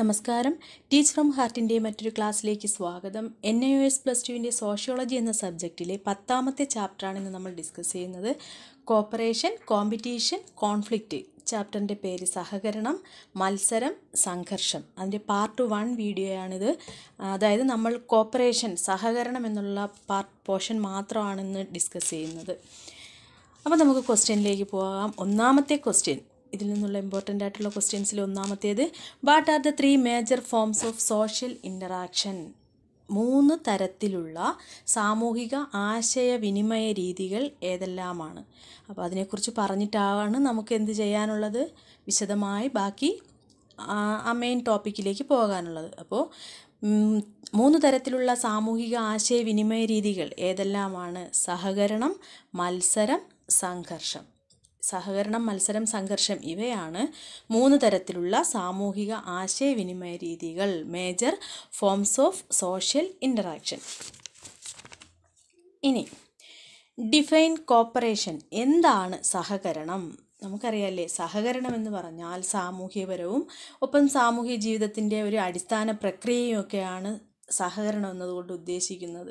നമസ്കാരം teach from ഹാർട്ടിൻ്റെ മറ്റൊരു ക്ലാസ്സിലേക്ക് സ്വാഗതം എൻ ഐ എസ് പ്ലസ് ടുവിൻ്റെ സോഷ്യോളജി എന്ന സബ്ജക്റ്റിലെ പത്താമത്തെ ചാപ്റ്ററാണ് ഇന്ന് നമ്മൾ ഡിസ്കസ് ചെയ്യുന്നത് കോപ്പറേഷൻ കോമ്പറ്റീഷൻ കോൺഫ്ലിക്റ്റ് ചാപ്റ്ററിൻ്റെ പേര് സഹകരണം മത്സരം സംഘർഷം അതിൻ്റെ പാർട്ട് വൺ വീഡിയോയാണിത് അതായത് നമ്മൾ കോപ്പറേഷൻ സഹകരണം എന്നുള്ള പാർട്ട് പോർഷൻ മാത്രമാണ് ഇന്ന് ഡിസ്കസ് ചെയ്യുന്നത് അപ്പോൾ നമുക്ക് ക്വസ്റ്റ്യനിലേക്ക് പോകാം ഒന്നാമത്തെ ക്വസ്റ്റ്യൻ ഇതിൽ നിന്നുള്ള ഇമ്പോർട്ടൻ്റ് ആയിട്ടുള്ള ക്വസ്റ്റ്യൻസിൽ ഒന്നാമത്തേത് what are the three major forms of social interaction മൂന്ന് തരത്തിലുള്ള സാമൂഹിക ആശയവിനിമയ രീതികൾ ഏതെല്ലാമാണ് അപ്പോൾ അതിനെക്കുറിച്ച് പറഞ്ഞിട്ടാണ് നമുക്ക് എന്ത് ചെയ്യാനുള്ളത് വിശദമായി ബാക്കി ആ മെയിൻ ടോപ്പിക്കിലേക്ക് പോകാനുള്ളത് അപ്പോൾ മൂന്ന് തരത്തിലുള്ള സാമൂഹിക ആശയവിനിമയ രീതികൾ ഏതെല്ലാമാണ് സഹകരണം മത്സരം സംഘർഷം സഹകരണം മത്സരം സംഘർഷം ഇവയാണ് മൂന്ന് തരത്തിലുള്ള സാമൂഹിക ആശയവിനിമയ രീതികൾ major forms of social interaction ഇനി ഡിഫൈൻ കോപ്പറേഷൻ എന്താണ് സഹകരണം നമുക്കറിയാല്ലേ സഹകരണം എന്ന് പറഞ്ഞാൽ സാമൂഹ്യപരവും ഒപ്പം സാമൂഹ്യ ജീവിതത്തിൻ്റെ ഒരു അടിസ്ഥാന പ്രക്രിയയൊക്കെയാണ് സഹകരണം എന്നതുകൊണ്ട് ഉദ്ദേശിക്കുന്നത്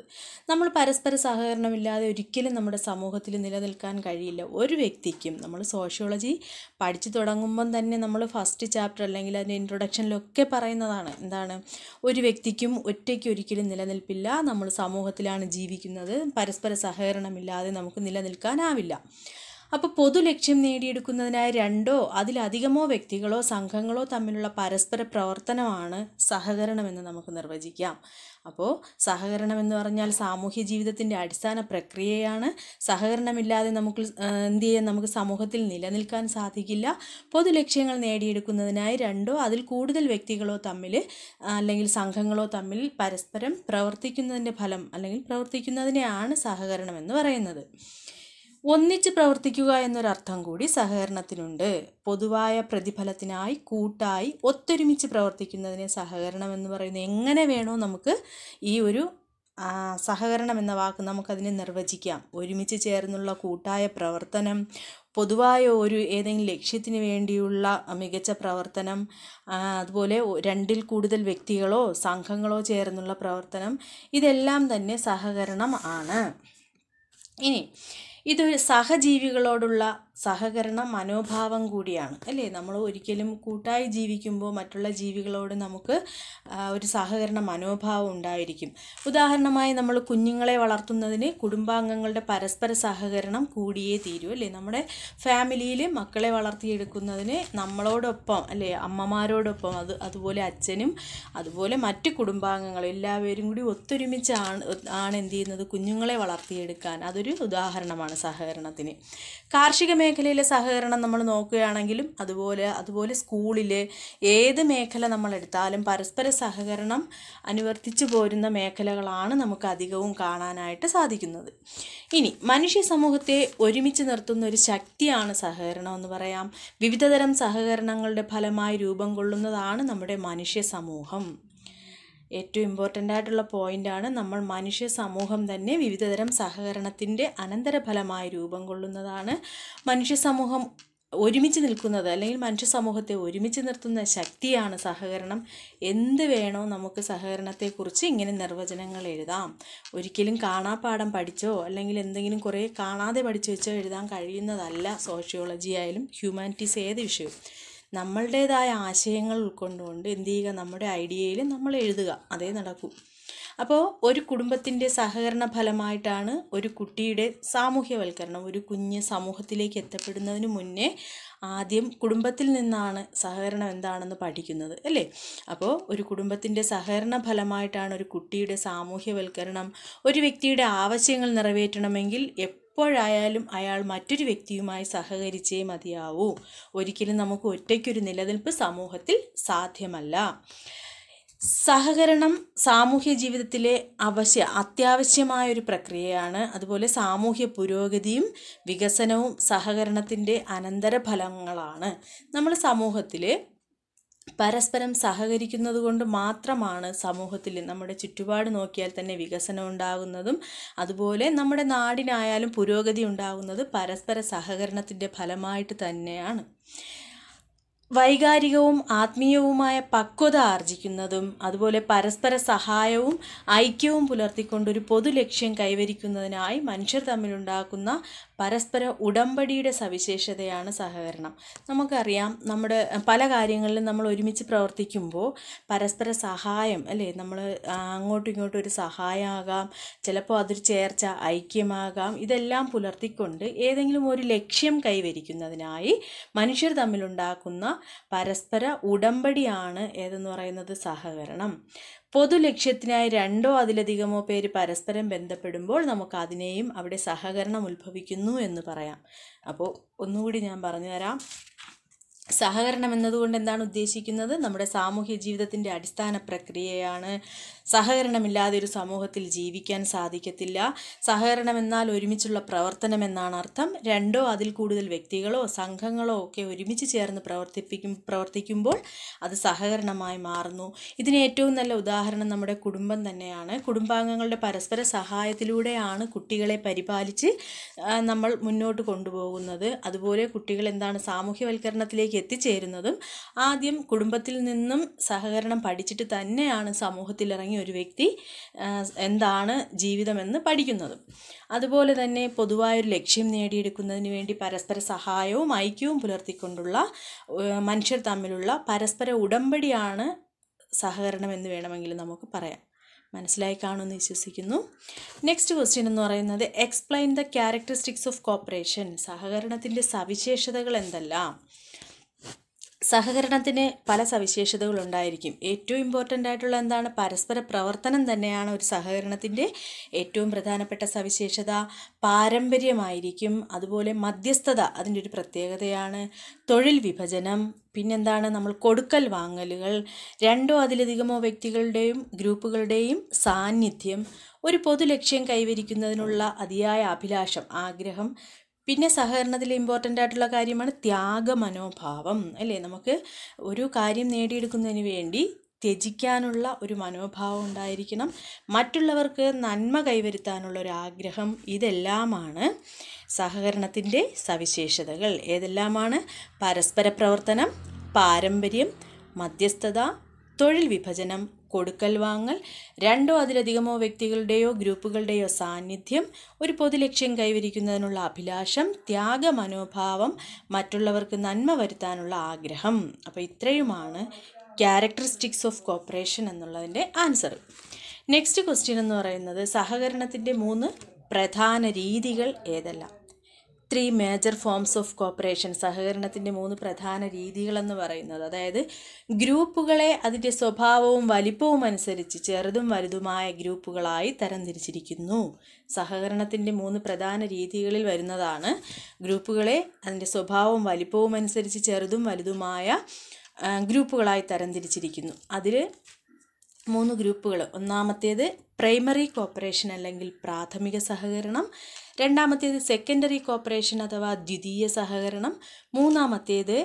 നമ്മൾ പരസ്പര സഹകരണമില്ലാതെ ഒരിക്കലും നമ്മുടെ സമൂഹത്തിൽ നിലനിൽക്കാൻ കഴിയില്ല ഒരു വ്യക്തിക്കും നമ്മൾ സോഷ്യോളജി പഠിച്ചു തുടങ്ങുമ്പം തന്നെ നമ്മൾ ഫസ്റ്റ് ചാപ്റ്റർ അല്ലെങ്കിൽ അതിൻ്റെ ഇൻട്രൊഡക്ഷനിലൊക്കെ പറയുന്നതാണ് എന്താണ് ഒരു വ്യക്തിക്കും ഒറ്റയ്ക്ക് ഒരിക്കലും നിലനിൽപ്പില്ല നമ്മൾ സമൂഹത്തിലാണ് ജീവിക്കുന്നത് പരസ്പര സഹകരണമില്ലാതെ നമുക്ക് നിലനിൽക്കാനാവില്ല അപ്പോൾ പൊതു ലക്ഷ്യം നേടിയെടുക്കുന്നതിനായി രണ്ടോ അതിലധികമോ വ്യക്തികളോ സംഘങ്ങളോ തമ്മിലുള്ള പരസ്പര പ്രവർത്തനമാണ് സഹകരണമെന്ന് നമുക്ക് നിർവചിക്കാം അപ്പോൾ സഹകരണം എന്ന് പറഞ്ഞാൽ സാമൂഹ്യ ജീവിതത്തിൻ്റെ അടിസ്ഥാന പ്രക്രിയയാണ് സഹകരണമില്ലാതെ നമുക്ക് എന്ത് ചെയ്യാൻ നമുക്ക് സമൂഹത്തിൽ നിലനിൽക്കാൻ സാധിക്കില്ല പൊതു ലക്ഷ്യങ്ങൾ നേടിയെടുക്കുന്നതിനായി രണ്ടോ അതിൽ കൂടുതൽ വ്യക്തികളോ തമ്മിൽ അല്ലെങ്കിൽ സംഘങ്ങളോ തമ്മിൽ പരസ്പരം പ്രവർത്തിക്കുന്നതിൻ്റെ ഫലം അല്ലെങ്കിൽ പ്രവർത്തിക്കുന്നതിനെയാണ് സഹകരണം എന്ന് പറയുന്നത് ഒന്നിച്ച് പ്രവർത്തിക്കുക എന്നൊരർത്ഥം കൂടി സഹകരണത്തിനുണ്ട് പൊതുവായ പ്രതിഫലത്തിനായി കൂട്ടായി ഒത്തൊരുമിച്ച് പ്രവർത്തിക്കുന്നതിനെ സഹകരണം എന്ന് പറയുന്നത് എങ്ങനെ വേണോ നമുക്ക് ഈ ഒരു സഹകരണം എന്ന വാക്ക് നമുക്കതിനെ നിർവചിക്കാം ഒരുമിച്ച് ചേർന്നുള്ള കൂട്ടായ പ്രവർത്തനം പൊതുവായ ഒരു ഏതെങ്കിലും ലക്ഷ്യത്തിന് വേണ്ടിയുള്ള മികച്ച പ്രവർത്തനം അതുപോലെ രണ്ടിൽ കൂടുതൽ വ്യക്തികളോ സംഘങ്ങളോ ചേർന്നുള്ള പ്രവർത്തനം ഇതെല്ലാം തന്നെ സഹകരണം ആണ് ഇനി ഇതൊരു സഹജീവികളോടുള്ള സഹകരണ മനോഭാവം കൂടിയാണ് അല്ലേ നമ്മൾ ഒരിക്കലും കൂട്ടായി ജീവിക്കുമ്പോൾ മറ്റുള്ള ജീവികളോട് നമുക്ക് ഒരു സഹകരണ മനോഭാവം ഉണ്ടായിരിക്കും ഉദാഹരണമായി നമ്മൾ കുഞ്ഞുങ്ങളെ വളർത്തുന്നതിന് കുടുംബാംഗങ്ങളുടെ പരസ്പര സഹകരണം കൂടിയേ തീരൂ അല്ലേ നമ്മുടെ ഫാമിലിയിൽ മക്കളെ വളർത്തിയെടുക്കുന്നതിന് നമ്മളോടൊപ്പം അല്ലേ അമ്മമാരോടൊപ്പം അത് അതുപോലെ അച്ഛനും അതുപോലെ മറ്റ് കുടുംബാംഗങ്ങളും എല്ലാവരും കൂടി ഒത്തൊരുമിച്ചാണ് ആണ് എന്ത് ചെയ്യുന്നത് കുഞ്ഞുങ്ങളെ വളർത്തിയെടുക്കാൻ അതൊരു ഉദാഹരണമാണ് സഹകരണത്തിന് കാർഷിക മേഖലയിലെ സഹകരണം നമ്മൾ നോക്കുകയാണെങ്കിലും അതുപോലെ അതുപോലെ സ്കൂളിൽ ഏത് മേഖല നമ്മൾ എടുത്താലും പരസ്പര സഹകരണം അനുവർത്തിച്ചു പോരുന്ന മേഖലകളാണ് നമുക്ക് അധികവും കാണാനായിട്ട് സാധിക്കുന്നത് ഇനി മനുഷ്യ സമൂഹത്തെ ഒരുമിച്ച് നിർത്തുന്ന ഒരു ശക്തിയാണ് സഹകരണം എന്ന് പറയാം വിവിധതരം സഹകരണങ്ങളുടെ ഫലമായി രൂപം കൊള്ളുന്നതാണ് നമ്മുടെ മനുഷ്യ സമൂഹം ഏറ്റവും ഇമ്പോർട്ടൻ്റ് ആയിട്ടുള്ള പോയിൻ്റാണ് നമ്മൾ മനുഷ്യ സമൂഹം തന്നെ വിവിധതരം സഹകരണത്തിൻ്റെ അനന്തരഫലമായി രൂപം കൊള്ളുന്നതാണ് മനുഷ്യ സമൂഹം ഒരുമിച്ച് നിൽക്കുന്നത് അല്ലെങ്കിൽ മനുഷ്യ സമൂഹത്തെ ഒരുമിച്ച് നിർത്തുന്ന ശക്തിയാണ് സഹകരണം എന്ത് വേണോ നമുക്ക് സഹകരണത്തെക്കുറിച്ച് ഇങ്ങനെ നിർവചനങ്ങൾ എഴുതാം ഒരിക്കലും കാണാപ്പാടം പഠിച്ചോ അല്ലെങ്കിൽ എന്തെങ്കിലും കുറേ കാണാതെ പഠിച്ചു വെച്ചോ എഴുതാൻ കഴിയുന്നതല്ല സോഷ്യോളജി ആയാലും ഹ്യൂമാനിറ്റീസ് ഏത് വിഷയവും നമ്മളുടേതായ ആശയങ്ങൾ ഉൾക്കൊണ്ടുകൊണ്ട് എന്ത് ചെയ്യുക നമ്മുടെ ഐഡിയയിൽ നമ്മൾ എഴുതുക അതേ നടക്കൂ അപ്പോൾ ഒരു കുടുംബത്തിൻ്റെ സഹകരണ ഫലമായിട്ടാണ് ഒരു കുട്ടിയുടെ സാമൂഹ്യവൽക്കരണം ഒരു കുഞ്ഞ് സമൂഹത്തിലേക്ക് എത്തപ്പെടുന്നതിന് മുന്നേ ആദ്യം കുടുംബത്തിൽ നിന്നാണ് സഹകരണം എന്താണെന്ന് പഠിക്കുന്നത് അല്ലേ അപ്പോൾ ഒരു കുടുംബത്തിൻ്റെ സഹകരണ ഫലമായിട്ടാണ് ഒരു കുട്ടിയുടെ സാമൂഹ്യവൽക്കരണം ഒരു വ്യക്തിയുടെ ആവശ്യങ്ങൾ നിറവേറ്റണമെങ്കിൽ എപ്പോഴായാലും അയാൾ മറ്റൊരു വ്യക്തിയുമായി സഹകരിച്ചേ മതിയാവൂ ഒരിക്കലും നമുക്ക് ഒറ്റയ്ക്കൊരു നിലനിൽപ്പ് സമൂഹത്തിൽ സാധ്യമല്ല സഹകരണം സാമൂഹ്യ ജീവിതത്തിലെ അവശ്യ അത്യാവശ്യമായ ഒരു പ്രക്രിയയാണ് അതുപോലെ സാമൂഹ്യ പുരോഗതിയും വികസനവും സഹകരണത്തിൻ്റെ അനന്തരഫലങ്ങളാണ് നമ്മൾ സമൂഹത്തിൽ പരസ്പരം സഹകരിക്കുന്നത് കൊണ്ട് മാത്രമാണ് സമൂഹത്തിൽ നമ്മുടെ ചുറ്റുപാട് നോക്കിയാൽ തന്നെ വികസനം ഉണ്ടാകുന്നതും അതുപോലെ നമ്മുടെ നാടിനായാലും പുരോഗതി ഉണ്ടാകുന്നത് പരസ്പര സഹകരണത്തിൻ്റെ ഫലമായിട്ട് തന്നെയാണ് വൈകാരികവും ആത്മീയവുമായ പക്വത ആർജിക്കുന്നതും അതുപോലെ പരസ്പര സഹായവും ഐക്യവും പുലർത്തിക്കൊണ്ടൊരു പൊതു ലക്ഷ്യം കൈവരിക്കുന്നതിനായി മനുഷ്യർ തമ്മിലുണ്ടാക്കുന്ന പരസ്പര ഉടമ്പടിയുടെ സവിശേഷതയാണ് സഹകരണം നമുക്കറിയാം നമ്മുടെ പല കാര്യങ്ങളിലും നമ്മൾ ഒരുമിച്ച് പ്രവർത്തിക്കുമ്പോൾ പരസ്പര സഹായം അല്ലേ നമ്മൾ അങ്ങോട്ടും ഇങ്ങോട്ടും ഒരു സഹായമാകാം ചിലപ്പോൾ അതൊരു ചേർച്ച ഐക്യമാകാം ഇതെല്ലാം പുലർത്തിക്കൊണ്ട് ഏതെങ്കിലും ഒരു ലക്ഷ്യം കൈവരിക്കുന്നതിനായി മനുഷ്യർ തമ്മിലുണ്ടാക്കുന്ന പരസ്പര ഉടമ്പടിയാണ് ഏതെന്ന് പറയുന്നത് സഹകരണം പൊതു ലക്ഷ്യത്തിനായി രണ്ടോ അതിലധികമോ പേര് പരസ്പരം ബന്ധപ്പെടുമ്പോൾ നമുക്ക് അതിനെയും അവിടെ സഹകരണം ഉത്ഭവിക്കുന്നു എന്ന് പറയാം അപ്പോൾ ഒന്നുകൂടി ഞാൻ പറഞ്ഞു തരാം സഹകരണം എന്നതുകൊണ്ട് എന്താണ് ഉദ്ദേശിക്കുന്നത് നമ്മുടെ സാമൂഹ്യ ജീവിതത്തിൻ്റെ അടിസ്ഥാന പ്രക്രിയയാണ് സഹകരണമില്ലാതെ ഒരു സമൂഹത്തിൽ ജീവിക്കാൻ സാധിക്കത്തില്ല സഹകരണം എന്നാൽ ഒരുമിച്ചുള്ള പ്രവർത്തനം എന്നാണ് അർത്ഥം രണ്ടോ അതിൽ കൂടുതൽ വ്യക്തികളോ സംഘങ്ങളോ ഒക്കെ ഒരുമിച്ച് ചേർന്ന് പ്രവർത്തിപ്പിക്കും പ്രവർത്തിക്കുമ്പോൾ അത് സഹകരണമായി മാറുന്നു ഇതിന് ഏറ്റവും നല്ല ഉദാഹരണം നമ്മുടെ കുടുംബം തന്നെയാണ് കുടുംബാംഗങ്ങളുടെ പരസ്പര സഹായത്തിലൂടെയാണ് കുട്ടികളെ പരിപാലിച്ച് നമ്മൾ മുന്നോട്ട് കൊണ്ടുപോകുന്നത് അതുപോലെ കുട്ടികൾ എന്താണ് സാമൂഹ്യവൽക്കരണത്തിലേക്ക് അവസ്ഥയിലേക്ക് എത്തിച്ചേരുന്നതും ആദ്യം കുടുംബത്തിൽ നിന്നും സഹകരണം പഠിച്ചിട്ട് തന്നെയാണ് സമൂഹത്തിലിറങ്ങിയ ഒരു വ്യക്തി എന്താണ് ജീവിതമെന്ന് പഠിക്കുന്നതും അതുപോലെ തന്നെ പൊതുവായൊരു ലക്ഷ്യം നേടിയെടുക്കുന്നതിന് വേണ്ടി പരസ്പര സഹായവും ഐക്യവും പുലർത്തിക്കൊണ്ടുള്ള മനുഷ്യർ തമ്മിലുള്ള പരസ്പര ഉടമ്പടിയാണ് സഹകരണം എന്ന് വേണമെങ്കിൽ നമുക്ക് പറയാം മനസ്സിലായി കാണുമെന്ന് വിശ്വസിക്കുന്നു നെക്സ്റ്റ് ക്വസ്റ്റ്യൻ എന്ന് പറയുന്നത് explain the characteristics of cooperation സഹകരണത്തിൻ്റെ സവിശേഷതകൾ എന്തെല്ലാം സഹകരണത്തിന് പല സവിശേഷതകളുണ്ടായിരിക്കും ഏറ്റവും ഇമ്പോർട്ടൻ്റ് ആയിട്ടുള്ള എന്താണ് പരസ്പര പ്രവർത്തനം തന്നെയാണ് ഒരു സഹകരണത്തിൻ്റെ ഏറ്റവും പ്രധാനപ്പെട്ട സവിശേഷത പാരമ്പര്യമായിരിക്കും അതുപോലെ മധ്യസ്ഥത അതിൻ്റെ ഒരു പ്രത്യേകതയാണ് തൊഴിൽ വിഭജനം പിന്നെന്താണ് നമ്മൾ കൊടുക്കൽ വാങ്ങലുകൾ രണ്ടോ അതിലധികമോ വ്യക്തികളുടെയും ഗ്രൂപ്പുകളുടെയും സാന്നിധ്യം ഒരു പൊതു ലക്ഷ്യം കൈവരിക്കുന്നതിനുള്ള അതിയായ അഭിലാഷം ആഗ്രഹം പിന്നെ സഹകരണത്തിൽ ഇമ്പോർട്ടൻ്റ് ആയിട്ടുള്ള കാര്യമാണ് ത്യാഗ മനോഭാവം അല്ലേ നമുക്ക് ഒരു കാര്യം നേടിയെടുക്കുന്നതിന് വേണ്ടി ത്യജിക്കാനുള്ള ഒരു മനോഭാവം ഉണ്ടായിരിക്കണം മറ്റുള്ളവർക്ക് നന്മ കൈവരുത്താനുള്ള ഒരു ആഗ്രഹം ഇതെല്ലാമാണ് സഹകരണത്തിൻ്റെ സവിശേഷതകൾ ഏതെല്ലാമാണ് പരസ്പര പ്രവർത്തനം പാരമ്പര്യം മധ്യസ്ഥത തൊഴിൽ വിഭജനം കൊടുക്കൽ വാങ്ങൽ രണ്ടോ അതിലധികമോ വ്യക്തികളുടെയോ ഗ്രൂപ്പുകളുടെയോ സാന്നിധ്യം ഒരു പൊതു ലക്ഷ്യം കൈവരിക്കുന്നതിനുള്ള അഭിലാഷം ത്യാഗ മനോഭാവം മറ്റുള്ളവർക്ക് നന്മ വരുത്താനുള്ള ആഗ്രഹം അപ്പോൾ ഇത്രയുമാണ് ക്യാരക്ടറിസ്റ്റിക്സ് ഓഫ് കോപ്പറേഷൻ എന്നുള്ളതിൻ്റെ ആൻസർ നെക്സ്റ്റ് ക്വസ്റ്റ്യൻ എന്ന് പറയുന്നത് സഹകരണത്തിൻ്റെ മൂന്ന് പ്രധാന രീതികൾ ഏതെല്ലാം three major forms of cooperation സഹകരണത്തിൻ്റെ മൂന്ന് പ്രധാന രീതികളെന്ന് പറയുന്നത് അതായത് ഗ്രൂപ്പുകളെ അതിൻ്റെ സ്വഭാവവും വലിപ്പവും അനുസരിച്ച് ചെറുതും വലുതുമായ ഗ്രൂപ്പുകളായി തരംതിരിച്ചിരിക്കുന്നു സഹകരണത്തിൻ്റെ മൂന്ന് പ്രധാന രീതികളിൽ വരുന്നതാണ് ഗ്രൂപ്പുകളെ അതിൻ്റെ സ്വഭാവവും വലിപ്പവും അനുസരിച്ച് ചെറുതും വലുതുമായ ഗ്രൂപ്പുകളായി തരംതിരിച്ചിരിക്കുന്നു അതിൽ മൂന്ന് ഗ്രൂപ്പുകൾ ഒന്നാമത്തേത് പ്രൈമറി കോപ്പറേഷൻ അല്ലെങ്കിൽ പ്രാഥമിക സഹകരണം രണ്ടാമത്തേത് സെക്കൻഡറി കോപ്പറേഷൻ അഥവാ ദ്വിതീയ സഹകരണം മൂന്നാമത്തേത്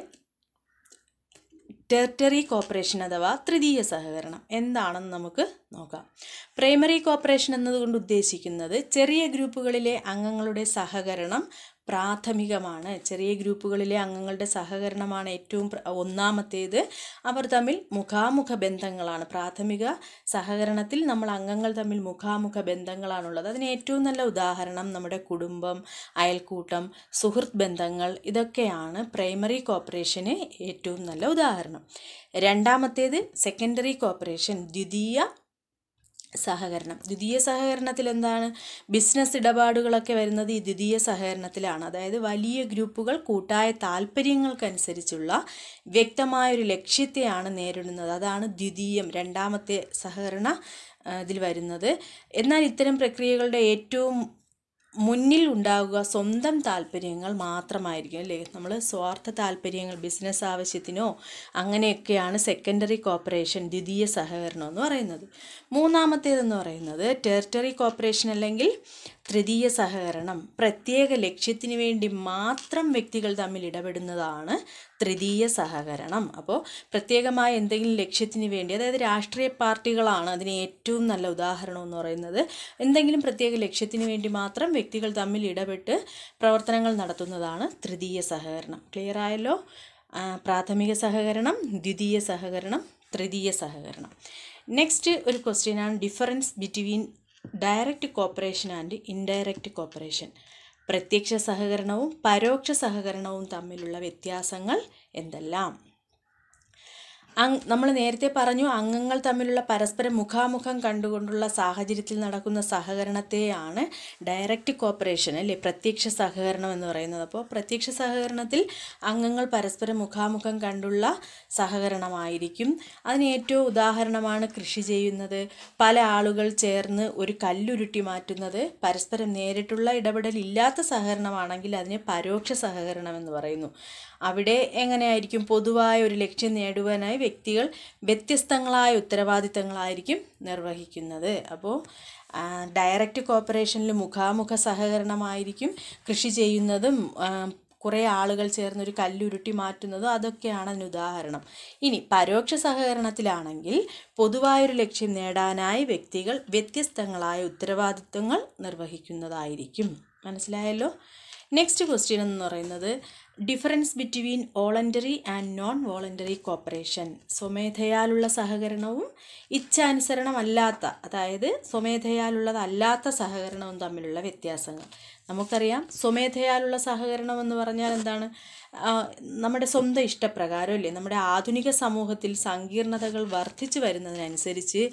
ടെറിട്ടറി കോപ്പറേഷൻ അഥവാ തൃതീയ സഹകരണം എന്താണെന്ന് നമുക്ക് നോക്കാം പ്രൈമറി കോപ്പറേഷൻ എന്നതുകൊണ്ട് ഉദ്ദേശിക്കുന്നത് ചെറിയ ഗ്രൂപ്പുകളിലെ അംഗങ്ങളുടെ സഹകരണം പ്രാഥമികമാണ് ചെറിയ ഗ്രൂപ്പുകളിലെ അംഗങ്ങളുടെ സഹകരണമാണ് ഏറ്റവും ഒന്നാമത്തേത് അവർ തമ്മിൽ മുഖാമുഖ ബന്ധങ്ങളാണ് പ്രാഥമിക സഹകരണത്തിൽ നമ്മൾ അംഗങ്ങൾ തമ്മിൽ മുഖാമുഖ ബന്ധങ്ങളാണുള്ളത് അതിന് ഏറ്റവും നല്ല ഉദാഹരണം നമ്മുടെ കുടുംബം അയൽക്കൂട്ടം സുഹൃത്ത് ബന്ധങ്ങൾ ഇതൊക്കെയാണ് പ്രൈമറി കോപ്പറേഷന് ഏറ്റവും നല്ല ഉദാഹരണം രണ്ടാമത്തേത് സെക്കൻഡറി കോപ്പറേഷൻ ദ്വിതീയ സഹകരണം ദ്വിതീയ സഹകരണത്തിൽ എന്താണ് ബിസിനസ് ഇടപാടുകളൊക്കെ വരുന്നത് ഈ ദ്വിതീയ സഹകരണത്തിലാണ് അതായത് വലിയ ഗ്രൂപ്പുകൾ കൂട്ടായ താല്പര്യങ്ങൾക്കനുസരിച്ചുള്ള വ്യക്തമായൊരു ലക്ഷ്യത്തെയാണ് നേരിടുന്നത് അതാണ് ദ്വിതീയം രണ്ടാമത്തെ സഹകരണ ഇതിൽ വരുന്നത് എന്നാൽ ഇത്തരം പ്രക്രിയകളുടെ ഏറ്റവും മുന്നിൽ ഉണ്ടാവുക സ്വന്തം താല്പര്യങ്ങൾ മാത്രമായിരിക്കും അല്ലേ നമ്മൾ സ്വാർത്ഥ താല്പര്യങ്ങൾ ബിസിനസ് ആവശ്യത്തിനോ അങ്ങനെയൊക്കെയാണ് സെക്കൻഡറി കോപ്പറേഷൻ ദ്വിതീയ സഹകരണം എന്ന് പറയുന്നത് മൂന്നാമത്തേതെന്ന് പറയുന്നത് ടെറിട്ടറി കോപ്പറേഷൻ അല്ലെങ്കിൽ തൃതീയ സഹകരണം പ്രത്യേക ലക്ഷ്യത്തിന് വേണ്ടി മാത്രം വ്യക്തികൾ തമ്മിൽ ഇടപെടുന്നതാണ് തൃതീയ സഹകരണം അപ്പോൾ പ്രത്യേകമായ എന്തെങ്കിലും ലക്ഷ്യത്തിന് വേണ്ടി അതായത് രാഷ്ട്രീയ പാർട്ടികളാണ് അതിന് ഏറ്റവും നല്ല ഉദാഹരണം എന്ന് പറയുന്നത് എന്തെങ്കിലും പ്രത്യേക ലക്ഷ്യത്തിന് വേണ്ടി മാത്രം വ്യക്തികൾ തമ്മിൽ ഇടപെട്ട് പ്രവർത്തനങ്ങൾ നടത്തുന്നതാണ് തൃതീയ സഹകരണം ക്ലിയർ ആയല്ലോ പ്രാഥമിക സഹകരണം ദ്വിതീയ സഹകരണം തൃതീയ സഹകരണം നെക്സ്റ്റ് ഒരു ക്വസ്റ്റ്യനാണ് difference between direct cooperation and indirect cooperation പ്രത്യക്ഷ സഹകരണവും പരോക്ഷ സഹകരണവും തമ്മിലുള്ള വ്യത്യാസങ്ങൾ എന്തെല്ലാം നമ്മൾ നേരത്തെ പറഞ്ഞു അംഗങ്ങൾ തമ്മിലുള്ള പരസ്പര മുഖാമുഖം കണ്ടുകൊണ്ടുള്ള സാഹചര്യത്തിൽ നടക്കുന്ന സഹകരണത്തെയാണ് ഡയറക്റ്റ് കോപ്പറേഷൻ അല്ലേ പ്രത്യക്ഷ സഹകരണം എന്ന് പറയുന്നത് അപ്പോൾ പ്രത്യക്ഷ സഹകരണത്തിൽ അംഗങ്ങൾ പരസ്പര മുഖാമുഖം കണ്ടുള്ള സഹകരണമായിരിക്കും അതിന് ഏറ്റവും ഉദാഹരണമാണ് കൃഷി ചെയ്യുന്നത് പല ആളുകൾ ചേർന്ന് ഒരു കല്ലുരുട്ടി മാറ്റുന്നത് പരസ്പരം നേരിട്ടുള്ള ഇടപെടൽ ഇല്ലാത്ത സഹകരണമാണെങ്കിൽ അതിനെ പരോക്ഷ സഹകരണം എന്ന് പറയുന്നു അവിടെ എങ്ങനെയായിരിക്കും പൊതുവായ ഒരു ലക്ഷ്യം നേടുവാനായി വ്യക്തികൾ വ്യത്യസ്തങ്ങളായ ഉത്തരവാദിത്തങ്ങളായിരിക്കും നിർവഹിക്കുന്നത് അപ്പോൾ ഡയറക്റ്റ് കോപ്പറേഷനിൽ മുഖാമുഖ സഹകരണമായിരിക്കും കൃഷി ചെയ്യുന്നതും കുറേ ആളുകൾ ചേർന്നൊരു കല്ലുരുട്ടി മാറ്റുന്നതും അതൊക്കെയാണ് അതിന് ഉദാഹരണം ഇനി പരോക്ഷ സഹകരണത്തിലാണെങ്കിൽ പൊതുവായൊരു ലക്ഷ്യം നേടാനായി വ്യക്തികൾ വ്യത്യസ്തങ്ങളായ ഉത്തരവാദിത്വങ്ങൾ നിർവഹിക്കുന്നതായിരിക്കും മനസ്സിലായല്ലോ നെക്സ്റ്റ് ക്വസ്റ്റ്യൻ എന്ന് പറയുന്നത് difference between voluntary and non voluntary cooperation സ്വമേധയാലുള്ള സഹകരണവും ഇച്ഛാനുസരണമല്ലാത്ത അതായത് സ്വമേധയാലുള്ളതല്ലാത്ത സഹകരണവും തമ്മിലുള്ള വ്യത്യാസങ്ങൾ നമുക്കറിയാം സ്വമേധയാലുള്ള സഹകരണം എന്ന് പറഞ്ഞാൽ എന്താണ് നമ്മുടെ സ്വന്തം ഇഷ്ടപ്രകാരം അല്ലേ നമ്മുടെ ആധുനിക സമൂഹത്തിൽ സങ്കീർണതകൾ വർദ്ധിച്ചു വരുന്നതിനനുസരിച്ച്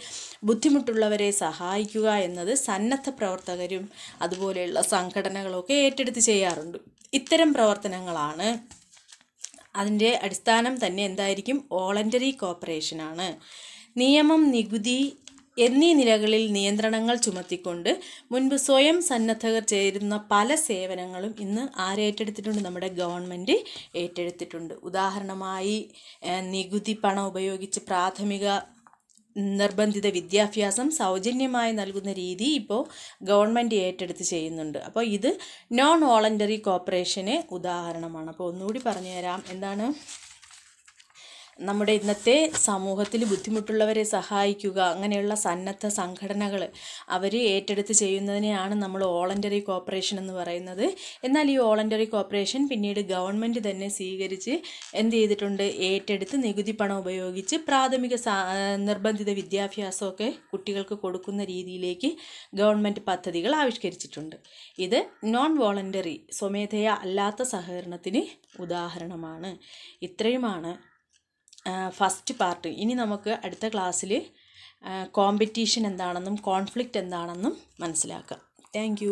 ബുദ്ധിമുട്ടുള്ളവരെ സഹായിക്കുക എന്നത് സന്നദ്ധ പ്രവർത്തകരും അതുപോലെയുള്ള സംഘടനകളൊക്കെ ഏറ്റെടുത്ത് ചെയ്യാറുണ്ട് ഇത്തരം പ്രവർത്തനങ്ങളാണ് അതിൻ്റെ അടിസ്ഥാനം തന്നെ എന്തായിരിക്കും വോളണ്ടറി കോപ്പറേഷനാണ് നിയമം നികുതി എന്നീ നിലകളിൽ നിയന്ത്രണങ്ങൾ ചുമത്തിക്കൊണ്ട് മുൻപ് സ്വയം സന്നദ്ധകർ ചേരുന്ന പല സേവനങ്ങളും ഇന്ന് ആരേറ്റെടുത്തിട്ടുണ്ട് നമ്മുടെ ഗവൺമെൻറ് ഏറ്റെടുത്തിട്ടുണ്ട് ഉദാഹരണമായി നികുതി പണം ഉപയോഗിച്ച് പ്രാഥമിക നിർബന്ധിത വിദ്യാഭ്യാസം സൗജന്യമായി നൽകുന്ന രീതി ഇപ്പോൾ ഗവൺമെൻറ് ഏറ്റെടുത്ത് ചെയ്യുന്നുണ്ട് അപ്പോൾ ഇത് നോൺ വോളണ്ടറി കോപ്പറേഷന് ഉദാഹരണമാണ് അപ്പോൾ ഒന്നുകൂടി പറഞ്ഞു തരാം എന്താണ് നമ്മുടെ ഇന്നത്തെ സമൂഹത്തിൽ ബുദ്ധിമുട്ടുള്ളവരെ സഹായിക്കുക അങ്ങനെയുള്ള സന്നദ്ധ സംഘടനകൾ അവർ ഏറ്റെടുത്ത് ചെയ്യുന്നതിനെയാണ് നമ്മൾ വോളണ്ടറി കോപ്പറേഷൻ എന്ന് പറയുന്നത് എന്നാൽ ഈ വോളണ്ടറി കോപ്പറേഷൻ പിന്നീട് ഗവൺമെൻറ് തന്നെ സ്വീകരിച്ച് എന്ത് ചെയ്തിട്ടുണ്ട് ഏറ്റെടുത്ത് നികുതി പണം ഉപയോഗിച്ച് പ്രാഥമിക നിർബന്ധിത വിദ്യാഭ്യാസമൊക്കെ കുട്ടികൾക്ക് കൊടുക്കുന്ന രീതിയിലേക്ക് ഗവൺമെൻറ് പദ്ധതികൾ ആവിഷ്കരിച്ചിട്ടുണ്ട് ഇത് നോൺ വോളണ്ടറി സ്വമേധയ അല്ലാത്ത സഹകരണത്തിന് ഉദാഹരണമാണ് ഇത്രയുമാണ് ഫസ്റ്റ് പാർട്ട് ഇനി നമുക്ക് അടുത്ത ക്ലാസ്സിൽ കോമ്പറ്റീഷൻ എന്താണെന്നും കോൺഫ്ലിക്റ്റ് എന്താണെന്നും മനസ്സിലാക്കാം താങ്ക്